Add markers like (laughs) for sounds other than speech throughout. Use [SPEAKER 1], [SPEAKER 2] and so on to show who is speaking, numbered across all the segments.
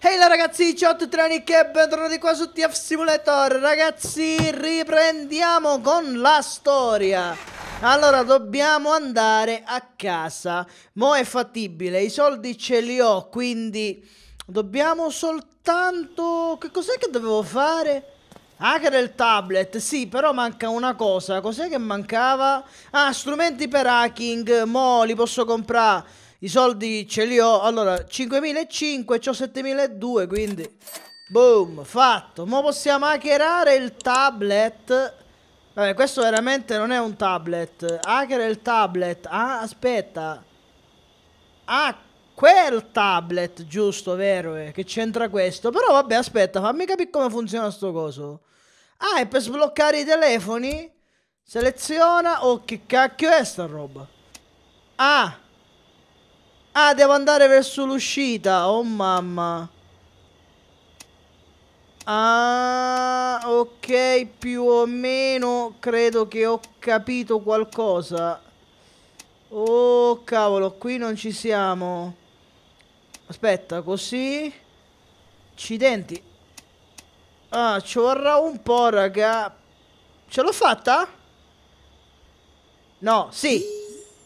[SPEAKER 1] Ehi hey ragazzi, ciao a tutti raniche e bentornati qua su TF Simulator Ragazzi, riprendiamo con la storia Allora, dobbiamo andare a casa Mo' è fattibile, i soldi ce li ho, quindi dobbiamo soltanto... Che cos'è che dovevo fare? Hacker il tablet, sì, però manca una cosa Cos'è che mancava? Ah, strumenti per hacking, mo' li posso comprare i soldi ce li ho. Allora, 5.500, ho 7.200, quindi... Boom, fatto. Ma possiamo hackerare il tablet. Vabbè, questo veramente non è un tablet. Hacker il tablet. Ah, aspetta. Ah, quel tablet, giusto, vero? Eh, che c'entra questo. Però vabbè, aspetta, fammi capire come funziona sto coso. Ah, è per sbloccare i telefoni? Seleziona. Oh, che cacchio è sta roba? Ah. Ah, devo andare verso l'uscita. Oh mamma. Ah, ok, più o meno credo che ho capito qualcosa. Oh, cavolo, qui non ci siamo. Aspetta, così. Accidenti. Ah, ci vorrà un po', raga. Ce l'ho fatta? No, sì.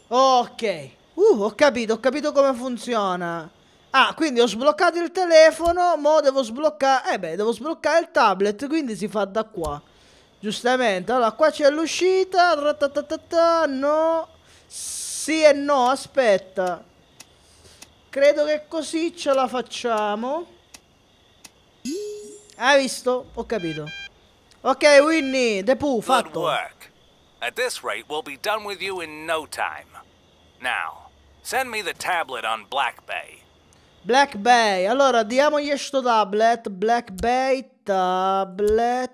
[SPEAKER 1] Ok. Uh, ho capito, ho capito come funziona. Ah, quindi ho sbloccato il telefono, mo devo sbloccare... Eh beh, devo sbloccare il tablet, quindi si fa da qua. Giustamente. Allora, qua c'è l'uscita. No. Sì e no, aspetta. Credo che così ce la facciamo. Hai visto? Ho capito. Ok, Winnie, The Pooh, fatto.
[SPEAKER 2] Good work. At this rate, we'll be done with you in no time. Now, Send me the tablet on Black Bay.
[SPEAKER 1] Black Bay. Allora, diamogli sto tablet. Black Bay, tablet.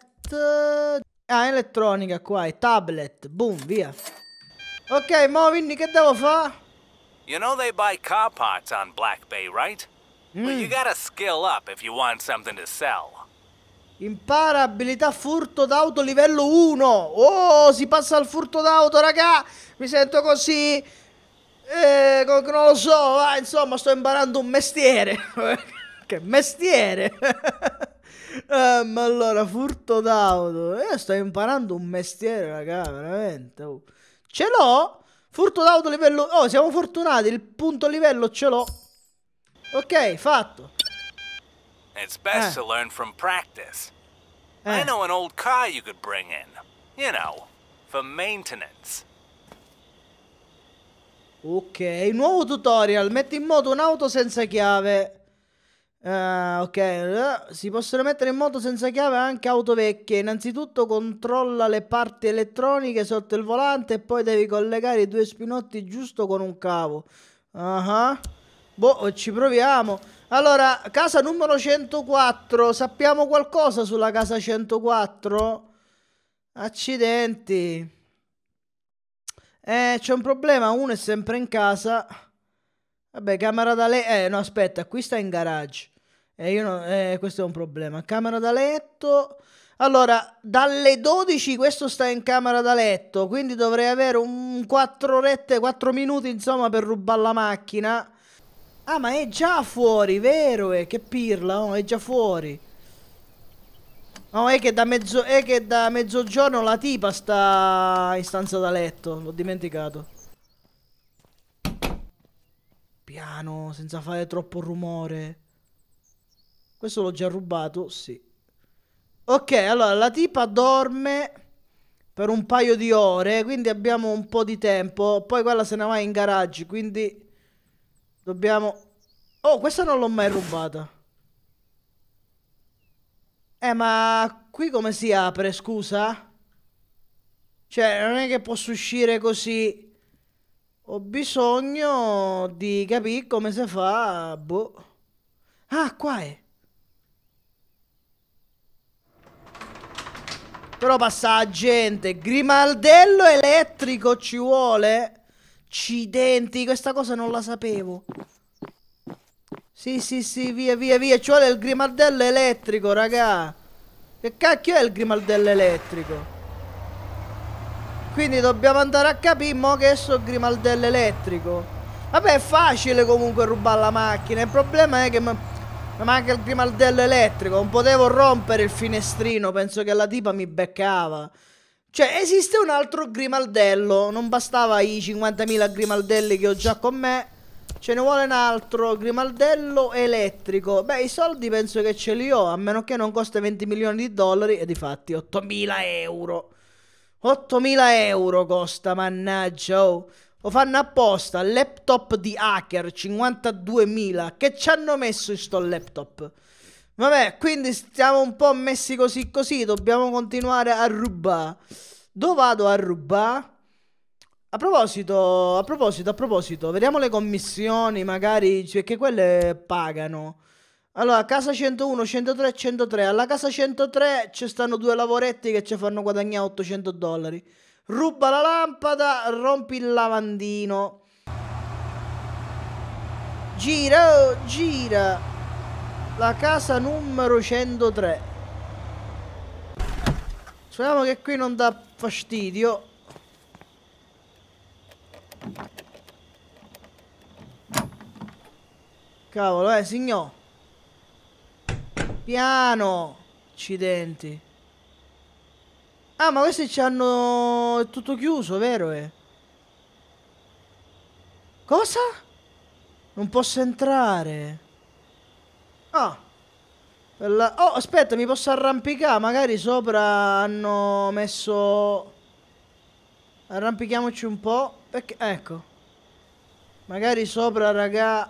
[SPEAKER 1] Ah, elettronica qua, è tablet. Boom, via. Ok, mo quindi che devo fare?
[SPEAKER 2] You know they buy car parts on Black Bay, right? Mm. Well, you mm. gotta skill up if you want something to sell.
[SPEAKER 1] Impara abilità furto d'auto livello 1. Oh, si passa al furto d'auto, raga. Mi sento così. Eh, non lo so, ma insomma, sto imparando un mestiere. (laughs) che mestiere? (laughs) eh, ma allora, furto d'auto. Io eh, sto imparando un mestiere, raga, veramente. Oh. Ce l'ho? Furto d'auto livello... Oh, siamo fortunati, il punto livello ce l'ho. Ok, fatto.
[SPEAKER 2] It's best eh. to learn from practice. Eh. I know an old car you could bring in. You know, for maintenance.
[SPEAKER 1] Ok, nuovo tutorial. Metti in moto un'auto senza chiave. Uh, ok, si possono mettere in moto senza chiave anche auto vecchie. Innanzitutto controlla le parti elettroniche sotto il volante e poi devi collegare i due spinotti giusto con un cavo. Ah, uh -huh. Boh, ci proviamo. Allora, casa numero 104. Sappiamo qualcosa sulla casa 104? Accidenti. Eh, c'è un problema, uno è sempre in casa. Vabbè, camera da letto... Eh, no, aspetta, qui sta in garage. E eh, io no... Eh, questo è un problema. Camera da letto... Allora, dalle 12 questo sta in camera da letto, quindi dovrei avere un 4 orette, 4 minuti, insomma, per rubare la macchina. Ah, ma è già fuori, vero? Eh? Che pirla, oh, è già fuori. No, è che, da mezzo, è che da mezzogiorno la tipa sta in stanza da letto. L'ho dimenticato. Piano, senza fare troppo rumore. Questo l'ho già rubato, sì. Ok, allora la tipa dorme per un paio di ore, quindi abbiamo un po' di tempo. Poi quella se ne va in garage, quindi dobbiamo... Oh, questa non l'ho mai rubata. Eh, ma qui come si apre, scusa? Cioè, non è che posso uscire così. Ho bisogno di capire come si fa. Boh. Ah, qua è. Però passa la gente. Grimaldello elettrico ci vuole. Accidenti, questa cosa non la sapevo. Sì, sì, sì, via, via, via. Ci vuole il grimaldello elettrico, raga. Che cacchio è il grimaldello elettrico? Quindi dobbiamo andare a capire mo che è sto grimaldello elettrico. Vabbè, è facile comunque rubare la macchina. Il problema è che mi manca il grimaldello elettrico. Non potevo rompere il finestrino. Penso che la tipa mi beccava. Cioè, esiste un altro grimaldello. Non bastava i 50.000 grimaldelli che ho già con me. Ce ne vuole un altro, Grimaldello elettrico. Beh, i soldi penso che ce li ho, a meno che non costa 20 milioni di dollari e di fatti 8.000 euro. 8.000 euro costa, mannaggia, oh. Lo fanno apposta, laptop di hacker, 52.000. Che ci hanno messo in sto laptop? Vabbè, quindi stiamo un po' messi così così, dobbiamo continuare a rubare. Dove vado a rubare? A proposito, a proposito, a proposito, vediamo le commissioni, magari, cioè che quelle pagano. Allora, casa 101, 103, 103. Alla casa 103 ci stanno due lavoretti che ci fanno guadagnare 800 dollari. Ruba la lampada, rompi il lavandino. Gira, oh, gira. La casa numero 103. Speriamo che qui non dà fastidio. Cavolo, eh, signor. Piano. Accidenti. Ah, ma questi ci hanno... È tutto chiuso, vero? Eh? Cosa? Non posso entrare. Ah. La... Oh, aspetta, mi posso arrampicare. Magari sopra hanno messo... Arrampichiamoci un po'. Perché, ecco. Magari sopra, raga.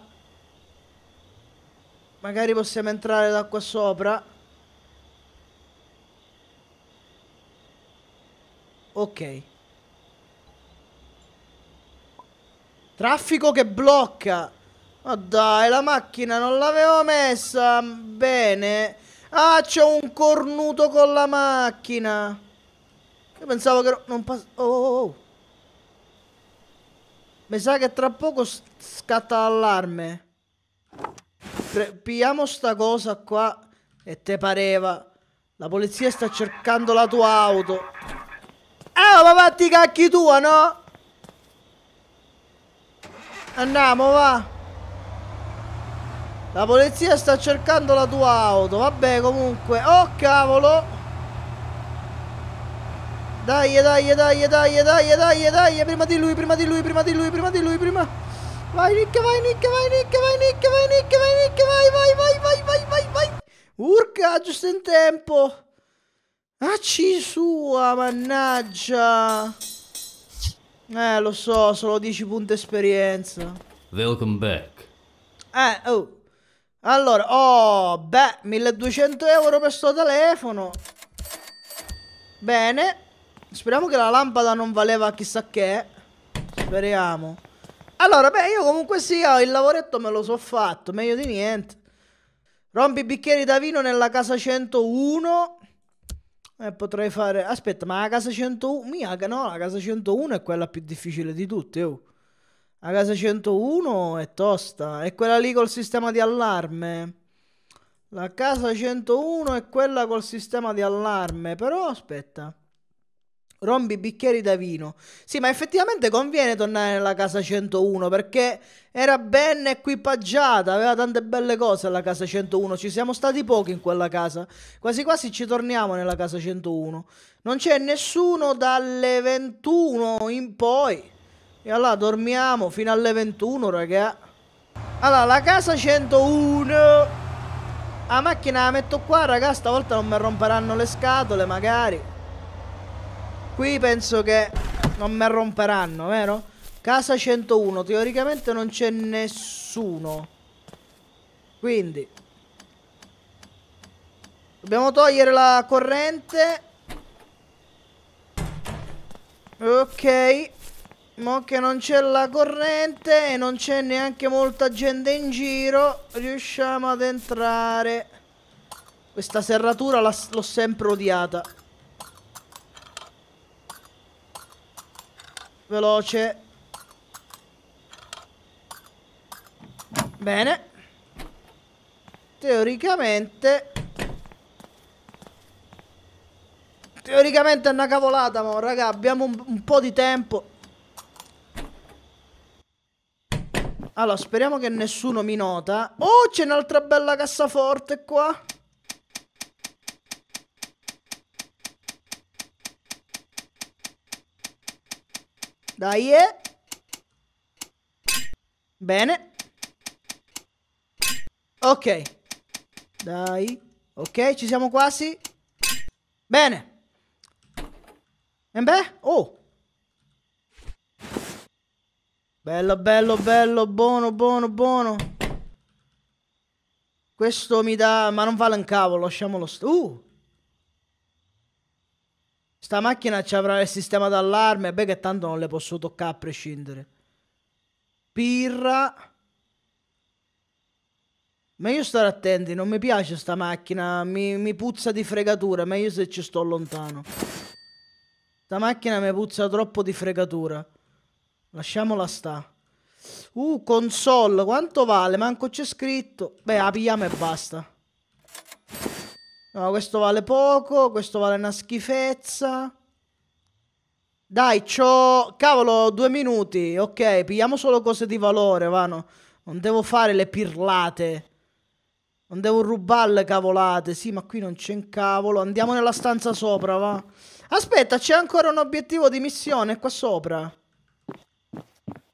[SPEAKER 1] Magari possiamo entrare da qua sopra. Ok. Traffico che blocca. Ma oh dai, la macchina non l'avevo messa bene. Ah, c'è un cornuto con la macchina. Io pensavo che non passava. Oh, oh, oh. oh. Mi sa che tra poco scatta l'allarme. Pigliamo sta cosa qua. E te pareva. La polizia sta cercando la tua auto. Ah, ma fatti i cacchi tua, no? Andiamo, va. La polizia sta cercando la tua auto. Vabbè, comunque. Oh, cavolo. Dai, dai, dai, dai, dai, dai, dai, prima di lui, prima di lui, prima di lui, prima di lui, prima. Vai Nick, vai Nick, vai Nick, vai Nick, vai Nick, vai Nick, vai, vai, vai, vai, vai, vai, vai. Urca, giusto in tempo. Acci sua, mannaggia. Eh, lo so, solo 10 punti esperienza.
[SPEAKER 2] Welcome back.
[SPEAKER 1] Eh, oh. Allora, oh, beh, 1200 euro per sto telefono. Bene. Speriamo che la lampada non valeva chissà che. Speriamo. Allora, beh, io comunque sia, il lavoretto me lo so fatto, meglio di niente. Rompi i bicchieri da vino nella casa 101. E potrei fare... Aspetta, ma la casa 101... Mia, no, la casa 101 è quella più difficile di tutte, oh. La casa 101 è tosta. È quella lì col sistema di allarme. La casa 101 è quella col sistema di allarme, però aspetta rombi bicchieri da vino. Sì, ma effettivamente conviene tornare nella casa 101 perché era ben equipaggiata, aveva tante belle cose la casa 101. Ci siamo stati pochi in quella casa. Quasi quasi ci torniamo nella casa 101. Non c'è nessuno dalle 21 in poi. E allora dormiamo fino alle 21, raga. Allora, la casa 101. La macchina la metto qua, raga, stavolta non mi romperanno le scatole, magari. Qui penso che non mi romperanno, vero? Casa 101, teoricamente non c'è nessuno. Quindi Dobbiamo togliere la corrente Ok Mo che non c'è la corrente E non c'è neanche molta gente in giro Riusciamo ad entrare Questa serratura l'ho sempre odiata veloce. Bene. Teoricamente... Teoricamente è una cavolata, ma raga, abbiamo un, un po' di tempo. Allora, speriamo che nessuno mi nota. Oh, c'è un'altra bella cassaforte qua. Dai. Eh. Bene. Ok. Dai. Ok, ci siamo quasi. Bene. E beh, oh. Bello, bello, bello, buono, buono, buono. Questo mi dà... Ma non vale un cavolo, lasciamolo... Uh. Sta macchina ci avrà il sistema d'allarme, beh che tanto non le posso toccare a prescindere. Pirra. Meglio stare attenti, non mi piace sta macchina, mi, mi puzza di fregatura, meglio se ci sto lontano. Sta macchina mi puzza troppo di fregatura. Lasciamola sta. Uh, console, quanto vale? Manco c'è scritto. Beh, la pigliamo e basta. No, questo vale poco, questo vale una schifezza. Dai, c'ho... Cavolo, due minuti. Ok, pigliamo solo cose di valore, vano. Non devo fare le pirlate. Non devo rubare le cavolate. Sì, ma qui non c'è un cavolo. Andiamo nella stanza sopra, va. Aspetta, c'è ancora un obiettivo di missione qua sopra.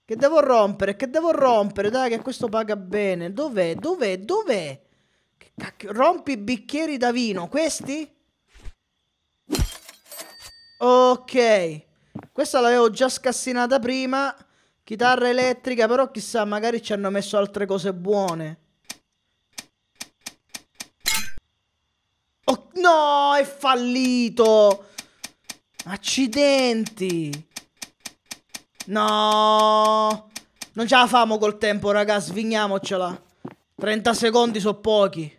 [SPEAKER 1] Che devo rompere, che devo rompere. Dai, che questo paga bene. Dov'è, dov'è, dov'è? Cacchio, rompi bicchieri da vino, questi? Ok, questa l'avevo già scassinata prima. Chitarra elettrica, però chissà, magari ci hanno messo altre cose buone. Oh, no, è fallito! Accidenti! No! Non ce la famo col tempo, raga, svigniamocela. 30 secondi sono pochi.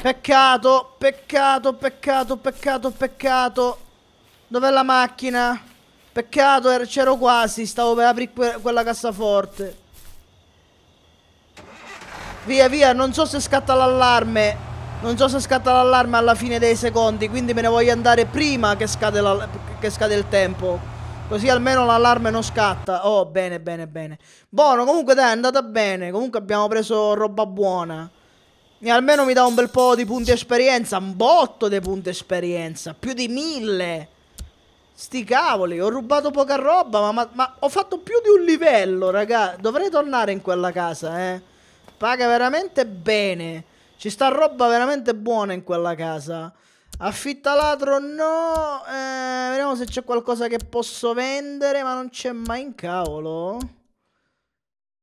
[SPEAKER 1] Peccato, peccato, peccato, peccato, peccato. Dov'è la macchina? Peccato, er, c'ero quasi, stavo per aprire que quella cassaforte. Via, via, non so se scatta l'allarme. Non so se scatta l'allarme alla fine dei secondi, quindi me ne voglio andare prima che scade, che scade il tempo. Così almeno l'allarme non scatta. Oh, bene, bene, bene. Buono, comunque dai, è andata bene. Comunque abbiamo preso roba buona. E almeno mi dà un bel po' di punti esperienza. Un botto di punti esperienza. Più di mille. Sti cavoli, ho rubato poca roba, ma, ma, ma ho fatto più di un livello, raga. Dovrei tornare in quella casa, eh. Paga veramente bene. Ci sta roba veramente buona in quella casa. Affitta ladro, no. Eh, vediamo se c'è qualcosa che posso vendere, ma non c'è mai in cavolo.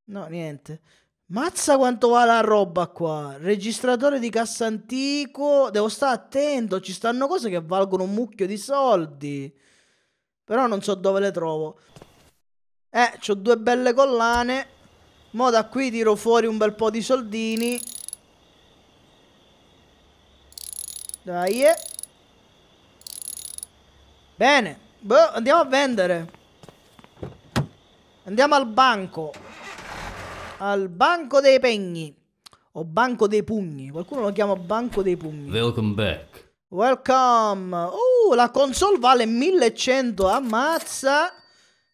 [SPEAKER 1] No, niente. Mazza quanto va la roba qua. Registratore di cassa antico. Devo stare attento. Ci stanno cose che valgono un mucchio di soldi. Però non so dove le trovo. Eh, c'ho due belle collane. Mo da qui tiro fuori un bel po' di soldini. Dai. Bene. Boh, andiamo a vendere. Andiamo al banco. Al banco dei pegni. O banco dei pugni. Qualcuno lo chiama banco dei pugni.
[SPEAKER 2] Welcome back.
[SPEAKER 1] Welcome. Uh, la console vale 1100. Ammazza.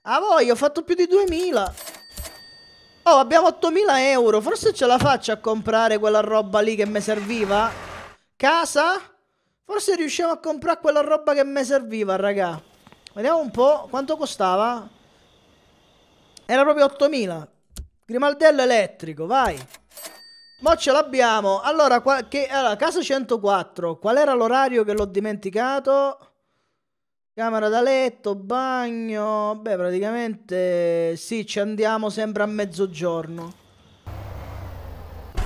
[SPEAKER 1] A voi, ho fatto più di 2000. Oh, abbiamo 8000 euro. Forse ce la faccio a comprare quella roba lì che mi serviva. Casa? Forse riusciamo a comprare quella roba che mi serviva, raga. Vediamo un po' quanto costava. Era proprio 8000. Grimaldello elettrico, vai. Mo ce l'abbiamo. Allora, che, allora, casa 104. Qual era l'orario che l'ho dimenticato? Camera da letto, bagno. Beh, praticamente sì, ci andiamo sempre a mezzogiorno.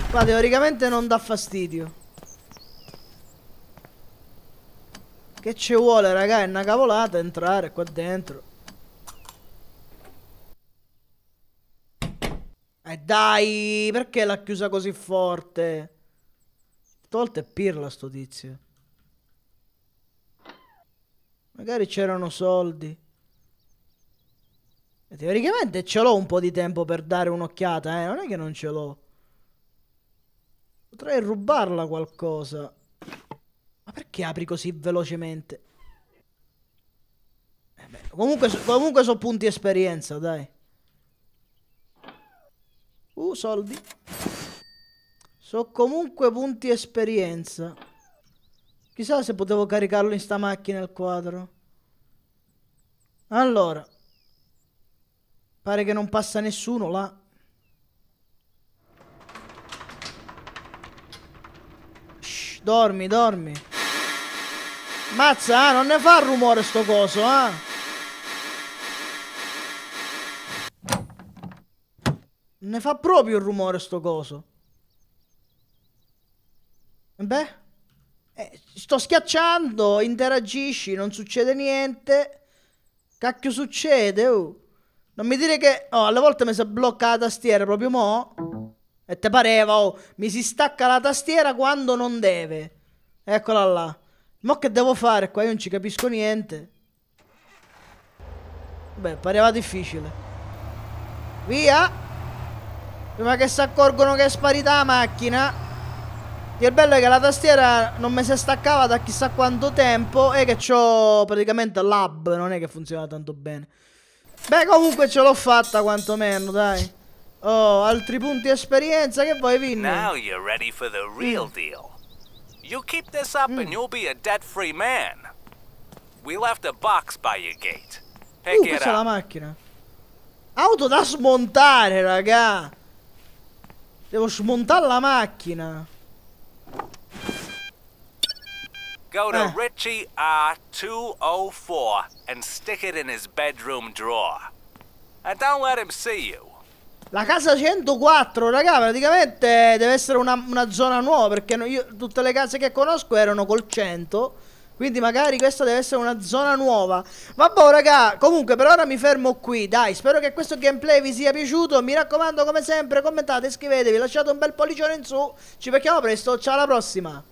[SPEAKER 1] Qua teoricamente non dà fastidio. Che ci vuole, raga? È una cavolata entrare qua dentro. E eh, dai, perché l'ha chiusa così forte? Tolta e pirla sto tizio. Magari c'erano soldi. E teoricamente ce l'ho un po' di tempo per dare un'occhiata, eh. Non è che non ce l'ho. Potrei rubarla qualcosa che apri così velocemente. Eh beh, comunque, comunque sono punti esperienza, dai. Uh, soldi. Sono comunque punti esperienza. Chissà se potevo caricarlo in sta macchina il quadro. Allora. Pare che non passa nessuno là. Shh, dormi, dormi. Mazza, eh, non ne fa rumore sto coso, eh? Ne fa proprio il rumore sto coso. Beh, eh, sto schiacciando, interagisci, non succede niente. Cacchio succede, uh. Non mi dire che... Oh, alle volte mi si blocca la tastiera proprio mo'. E te pareva, oh, mi si stacca la tastiera quando non deve. Eccola là. Mo che devo fare qua? Io non ci capisco niente. Beh, pareva difficile. Via! Prima che si accorgono che è sparita la macchina. E il bello è che la tastiera non mi si staccava da chissà quanto tempo e che ho praticamente l'hub, non è che funziona tanto bene. Beh, comunque ce l'ho fatta quantomeno, dai. Oh, altri punti esperienza che vuoi, Vinny? Now
[SPEAKER 2] you're ready for the real mm. deal. You keep this up and hmm. you'll be a debt-free man. We left a box by your gate.
[SPEAKER 1] Pick uh, it up. la macchina. Auto da smontare, raga. Devo smontare la macchina.
[SPEAKER 2] Go to eh. Richie R204 and stick it in his bedroom drawer. And don't let him see you.
[SPEAKER 1] La casa 104, raga, praticamente deve essere una, una zona nuova perché io, tutte le case che conosco erano col 100. Quindi magari questa deve essere una zona nuova Vabbè boh, raga Comunque per ora mi fermo qui Dai spero che questo gameplay vi sia piaciuto Mi raccomando come sempre commentate, iscrivetevi Lasciate un bel pollicione in su Ci becchiamo presto Ciao alla prossima